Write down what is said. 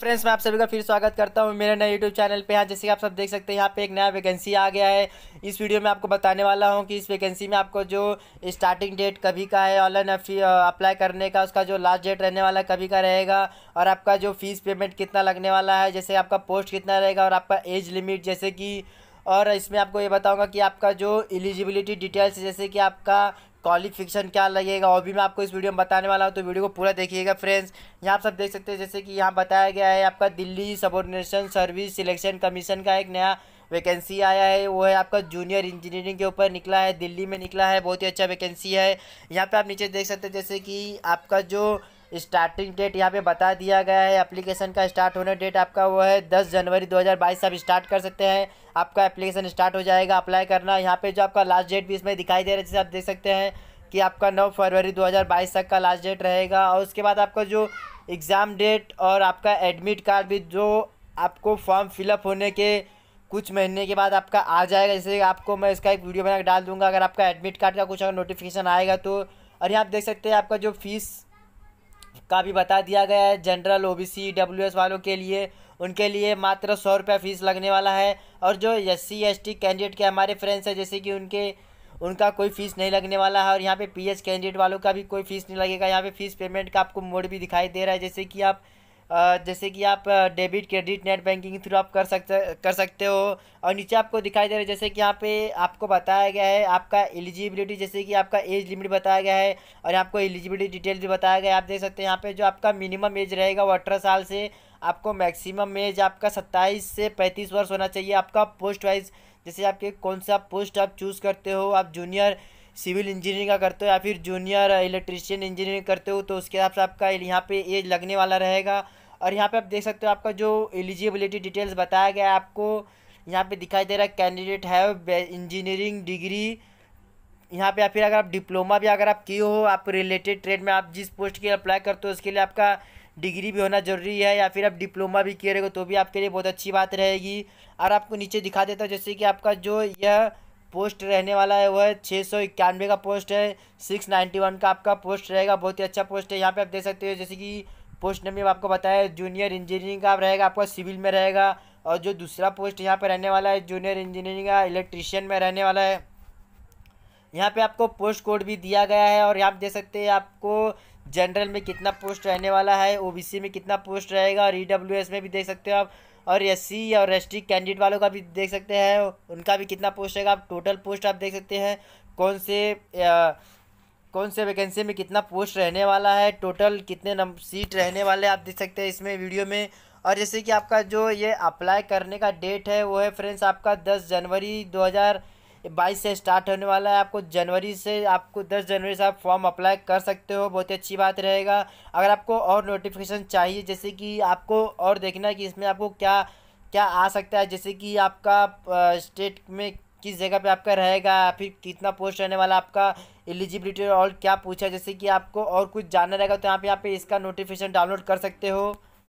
friends मैं आप सभी का फिर स्वागत करता हूँ मेरे नए यूट्यूब चैनल पे यहाँ जैसे कि आप सब देख सकते हैं यहाँ पे एक नया वैकेंसी आ गया है इस वीडियो में आपको बताने वाला हूँ कि इस वैकेंसी में आपको जो स्टार्टिंग डेट कभी का है ऑनलाइन अप्लाई करने का उसका जो लास्ट डेट रहने वाला कभी का रहेगा और आपका जो फीस पेमेंट कितना लगने वाला है जैसे आपका पोस्ट कितना रहेगा और आपका एज लिमिट जैसे कि और इसमें आपको ये बताऊंगा कि आपका जो एलिजिबिलिटी डिटेल्स जैसे कि आपका क्वालिफिकेशन क्या लगेगा और भी मैं आपको इस वीडियो में बताने वाला हूँ तो वीडियो को पूरा देखिएगा फ्रेंड्स यहाँ आप सब देख सकते हैं जैसे कि यहाँ बताया गया है आपका Delhi subordination service selection commission का एक नया वैकेंसी आया है वो है आपका जूनियर इंजीनियरिंग के ऊपर निकला है दिल्ली में निकला है बहुत ही अच्छा वैकेंसी है यहाँ पर आप नीचे देख सकते हैं जैसे कि आपका जो स्टार्टिंग डेट यहाँ पे बता दिया गया है एप्लीकेशन का स्टार्ट होने डेट आपका वो है दस जनवरी 2022 आप स्टार्ट कर सकते हैं आपका एप्लीकेशन स्टार्ट हो जाएगा अप्लाई करना यहाँ पे जो आपका लास्ट डेट भी इसमें दिखाई दे रहा है जैसे आप देख सकते हैं कि आपका नौ फरवरी बाईस तक का लास्ट डेट रहेगा और उसके बाद आपका जो एग्ज़ाम डेट और आपका एडमिट कार्ड भी जो आपको फॉर्म फिलअप होने के कुछ महीने के बाद आपका आ जाएगा जैसे आपको मैं इसका एक वीडियो बनाकर डाल दूंगा अगर आपका एडमिट कार्ड का कुछ अगर नोटिफिकेशन आएगा तो और यहाँ आप देख सकते हैं आपका जो फीस का भी बता दिया गया है जनरल ओबीसी डब्ल्यूएस वालों के लिए उनके लिए मात्र सौ रुपये फ़ीस लगने वाला है और जो एस सी कैंडिडेट के हमारे फ्रेंड्स हैं जैसे कि उनके उनका कोई फ़ीस नहीं लगने वाला है और यहाँ पे पीएच कैंडिडेट वालों का भी कोई फ़ीस नहीं लगेगा यहाँ पे फ़ीस पेमेंट का आपको मोड भी दिखाई दे रहा है जैसे कि आप जैसे कि आप debit credit net banking through आप कर सकते कर सकते हो और नीचे आपको दिखाई दे रहा है जैसे कि यहाँ पे आपको बताया गया है आपका एलिजिबिलिटी जैसे कि आपका एज लिमिट बताया गया है और आपको एलिजिबिलिटी डिटेल भी बताया गया है आप देख सकते हैं यहाँ पे जो आपका मिनिमम एज रहेगा वो अठारह साल से आपको मैक्सिमम एज आपका सत्ताईस से पैंतीस वर्ष होना चाहिए आपका पोस्ट वाइज जैसे आपके कौन सा पोस्ट आप चूज़ करते हो आप जूनियर सिविल इंजीनियरिंग का करते हो या फिर जूनियर इलेक्ट्रिशियन इंजीनियरिंग करते हो तो उसके हिसाब से आपका यहाँ पे एज लगने वाला रहेगा और यहाँ पे आप देख सकते हो आपका जो एलिजिबिलिटी डिटेल्स बताया गया है आपको यहाँ पे दिखाई दे रहा है कैंडिडेट है इंजीनियरिंग डिग्री यहाँ पे या फिर अगर आप डिप्लोमा भी अगर आप किए हो आप रिलेटेड ट्रेड में आप जिस पोस्ट के लिए अप्लाई करते हो उसके लिए आपका डिग्री भी होना ज़रूरी है या फिर आप डिप्लोमा भी किए रहे हो तो भी आपके लिए बहुत अच्छी बात रहेगी और आपको नीचे दिखा देता हूँ जैसे कि आपका जो यह पोस्ट रहने वाला है वह छः सौ इक्यानवे का पोस्ट है सिक्स नाइन्टी वन का आपका पोस्ट रहेगा बहुत ही अच्छा पोस्ट है यहाँ पे आप देख सकते हो जैसे कि पोस्ट नंबर आपको बताया जूनियर इंजीनियरिंग का रहेगा आपका सिविल में रहेगा और जो दूसरा पोस्ट यहाँ पर रहने वाला है जूनियर इंजीनियरिंग का इलेक्ट्रिशियन में रहने वाला है यहाँ पे आपको पोस्ट कोड भी दिया गया है और आप देख सकते हैं आपको जनरल में कितना पोस्ट रहने वाला है ओबीसी में कितना पोस्ट रहेगा और ईडब्ल्यू e में भी देख सकते हो आप और एस और एस कैंडिडेट वालों का भी देख सकते हैं उनका भी कितना पोस्ट रहेगा आप टोटल पोस्ट आप देख सकते हैं कौन से कौन से वैकेंसी में कितना पोस्ट रहने वाला है टोटल कितने नंबर सीट रहने वाले आप देख सकते हैं इसमें वीडियो में और जैसे कि आपका जो ये अप्लाई करने का डेट है वो है फ्रेंड्स आपका दस जनवरी दो हज़ार बाईस से स्टार्ट होने वाला है आपको जनवरी से आपको दस जनवरी से आप फॉर्म अप्लाई कर सकते हो बहुत ही अच्छी बात रहेगा अगर आपको और नोटिफिकेशन चाहिए जैसे कि आपको और देखना है कि इसमें आपको क्या क्या आ सकता है जैसे कि आपका स्टेट में किस जगह पे आपका रहेगा फिर कितना पोस्ट रहने वाला आपका एलिजिबिलिटी और क्या पूछा जैसे कि आपको और कुछ जानना रहेगा तो यहाँ पे यहाँ पे इसका नोटिफिकेशन डाउनलोड कर सकते हो